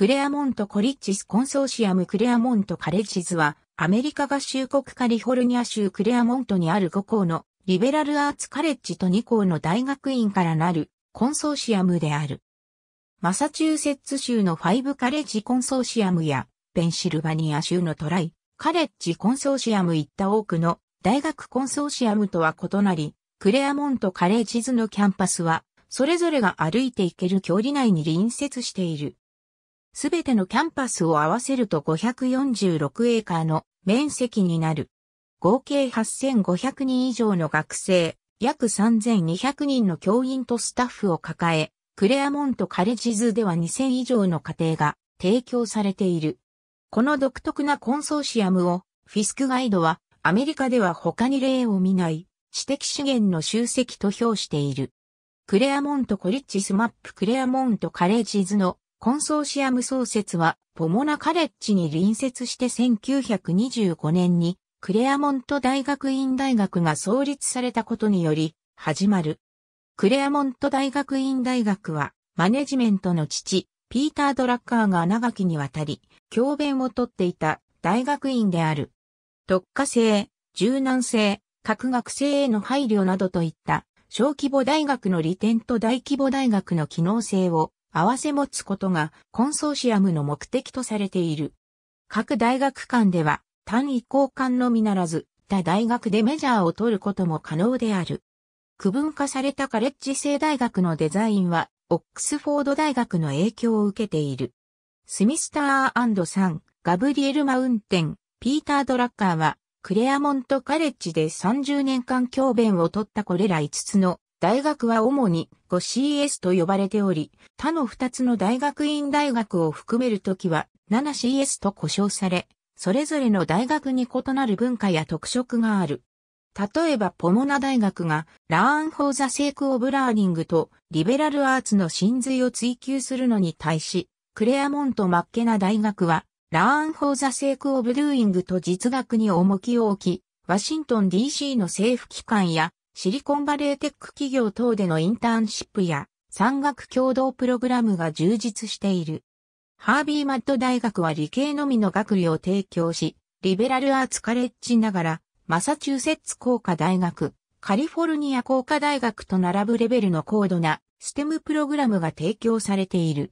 クレアモントコリッジスコンソーシアムクレアモントカレッジズは、アメリカ合衆国カリフォルニア州クレアモントにある5校のリベラルアーツカレッジと2校の大学院からなるコンソーシアムである。マサチューセッツ州のファイブカレッジコンソーシアムや、ペンシルバニア州のトライ、カレッジコンソーシアム行った多くの大学コンソーシアムとは異なり、クレアモントカレッジズのキャンパスは、それぞれが歩いて行ける距離内に隣接している。すべてのキャンパスを合わせると546エーカーの面積になる。合計8500人以上の学生、約3200人の教員とスタッフを抱え、クレアモントカレジズでは2000以上の家庭が提供されている。この独特なコンソーシアムをフィスクガイドはアメリカでは他に例を見ない知的資源の集積と評している。クレアモントコリッジスマップクレアモントカレッジズのコンソーシアム創設は、ポモナカレッジに隣接して1925年に、クレアモント大学院大学が創立されたことにより、始まる。クレアモント大学院大学は、マネジメントの父、ピーター・ドラッカーが長きにわたり、教鞭をとっていた大学院である。特化性、柔軟性、各学生への配慮などといった、小規模大学の利点と大規模大学の機能性を合わせ持つことがコンソーシアムの目的とされている。各大学間では単位交換のみならず、他大学でメジャーを取ることも可能である。区分化されたカレッジ制大学のデザインは、オックスフォード大学の影響を受けている。スミスターサン、ガブリエル・マウンテン、ピーター・ドラッカーは、クレアモント・カレッジで30年間教鞭を取ったこれら5つの大学は主に 5CS と呼ばれており、他の2つの大学院大学を含めるときは 7CS と呼称され、それぞれの大学に異なる文化や特色がある。例えばポモナ大学がラーン・フォー・ザ・セイク・オブ・ラーニングとリベラル・アーツの真髄を追求するのに対し、クレアモント・マッケナ大学はラーン・フォー・ザ・セイク・オブ・ドゥーイングと実学に重きを置き、ワシントン DC の政府機関やシリコンバレーテック企業等でのインターンシップや産学共同プログラムが充実している。ハービーマッド大学は理系のみの学位を提供し、リベラルアーツカレッジながら、マサチューセッツ工科大学、カリフォルニア工科大学と並ぶレベルの高度なステムプログラムが提供されている。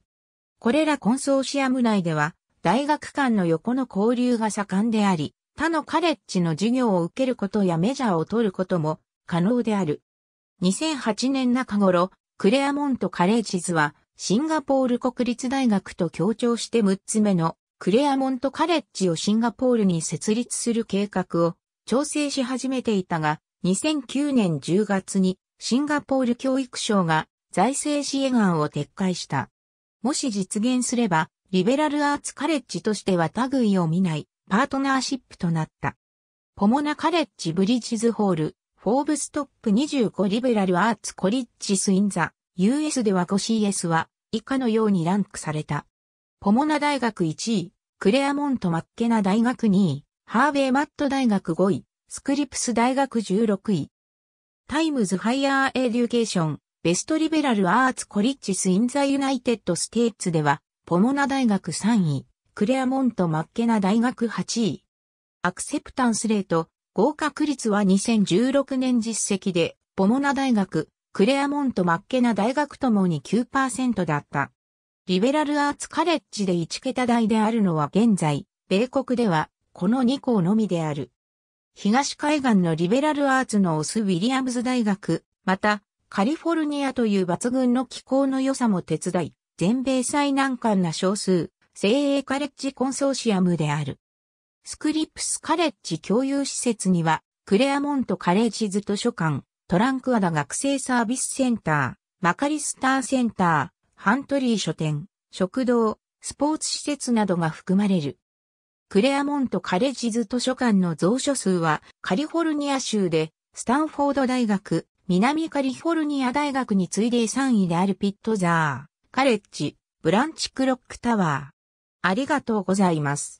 これらコンソーシアム内では、大学間の横の交流が盛んであり、他のカレッジの授業を受けることやメジャーを取ることも可能である。2008年中頃、クレアモント・カレージズは、シンガポール国立大学と協調して6つ目のクレアモント・カレッジをシンガポールに設立する計画を調整し始めていたが、2009年10月にシンガポール教育省が財政支援案を撤回した。もし実現すれば、リベラルアーツカレッジとしては類を見ないパートナーシップとなった。ポモナカレッジブリッジズホール、フォーブストップ25リベラルアーツコリッジスインザ、US では 5CS は以下のようにランクされた。ポモナ大学1位、クレアモント・マッケナ大学2位、ハーベイ・マット大学5位、スクリプス大学16位。タイムズ・ハイヤー・エデュケーション、ベストリベラル・アーツ・コリッジス・イン・ザ・ユナイテッド・ステーツでは、ポモナ大学3位、クレアモント・マッケナ大学8位。アクセプタンスレート、合格率は2016年実績で、ボモナ大学、クレアモント・マッケナ大学ともに9%だった。リベラルアーツカレッジで1桁台であるのは現在、米国ではこの2校のみである。東海岸のリベラルアーツのオス・ウィリアムズ大学、また、カリフォルニアという抜群の気候の良さも手伝い、全米最難関な少数、精鋭カレッジコンソーシアムである。スクリプスカレッジ共有施設には、クレアモントカレッジ図図書館、トランクアダ学生サービスセンター、マカリスターセンター、ハントリー書店、食堂、スポーツ施設などが含まれる。クレアモントカレッジ図図書館の蔵書数はカリフォルニア州でスタンフォード大学、南カリフォルニア大学に次いで3位であるピットザー、カレッジ、ブランチクロックタワー。ありがとうございます。